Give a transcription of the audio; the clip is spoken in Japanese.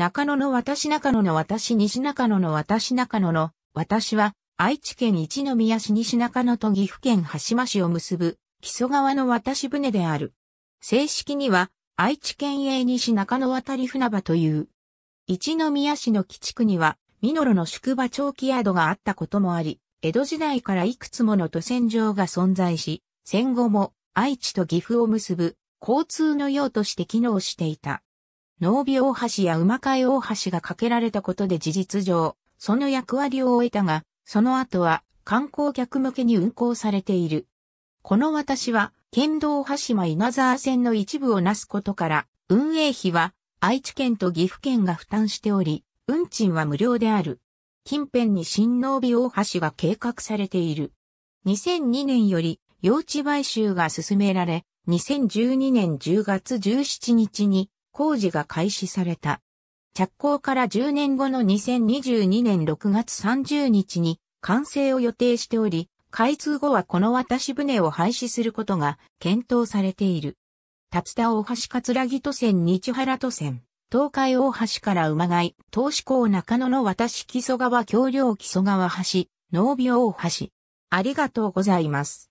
中野の私中野の私西中野の私中野の私は愛知県一宮市西中野と岐阜県羽島市を結ぶ木曽川の渡し船である。正式には愛知県営西中野渡り船場という。一宮市の基地区にはミノロの宿場長期宿があったこともあり、江戸時代からいくつもの渡船場が存在し、戦後も愛知と岐阜を結ぶ交通の用として機能していた。農尾大橋や馬海大橋が架けられたことで事実上、その役割を終えたが、その後は観光客向けに運行されている。この私は、県道橋間稲沢線の一部をなすことから、運営費は愛知県と岐阜県が負担しており、運賃は無料である。近辺に新農尾大橋が計画されている。2002年より用地買収が進められ、2012年10月17日に工事が開始された。着工から10年後の2022年6月30日に完成を予定しており、開通後はこの渡し船を廃止することが検討されている。竜田大橋葛城都線日原都線、東海大橋から馬街、東市港中野の渡し木曽川橋梁木曽川橋、農業大橋。ありがとうございます。